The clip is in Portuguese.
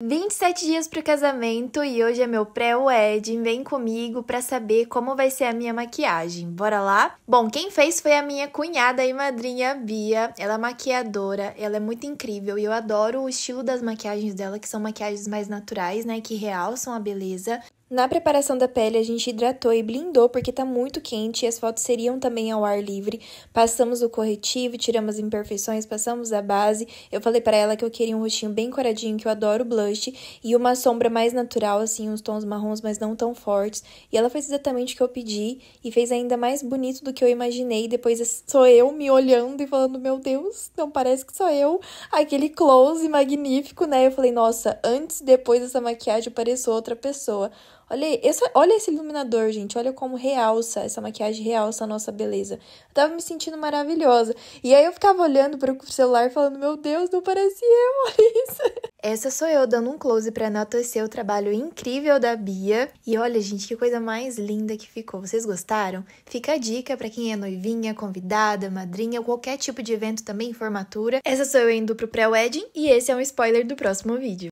27 dias para o casamento e hoje é meu pré-wedding. Vem comigo para saber como vai ser a minha maquiagem. Bora lá? Bom, quem fez foi a minha cunhada e madrinha Bia. Ela é maquiadora, ela é muito incrível e eu adoro o estilo das maquiagens dela, que são maquiagens mais naturais, né, que realçam a beleza. Na preparação da pele, a gente hidratou e blindou porque tá muito quente e as fotos seriam também ao ar livre. Passamos o corretivo, tiramos as imperfeições, passamos a base. Eu falei para ela que eu queria um rostinho bem coradinho, que eu adoro blush, e uma sombra mais natural, assim, uns tons marrons, mas não tão fortes. E ela fez exatamente o que eu pedi e fez ainda mais bonito do que eu imaginei. Depois sou eu me olhando e falando: Meu Deus, não parece que sou eu. Aquele close magnífico, né? Eu falei: Nossa, antes e depois dessa maquiagem eu pareço outra pessoa. Olha, essa, olha esse iluminador, gente. Olha como realça, essa maquiagem realça a nossa beleza. Eu tava me sentindo maravilhosa. E aí eu ficava olhando para o celular falando: Meu Deus, não parecia eu, olha isso. Essa sou eu dando um close para enaltecer o trabalho incrível da Bia. E olha, gente, que coisa mais linda que ficou. Vocês gostaram? Fica a dica para quem é noivinha, convidada, madrinha, qualquer tipo de evento também, formatura. Essa sou eu indo pro pré-wedding e esse é um spoiler do próximo vídeo.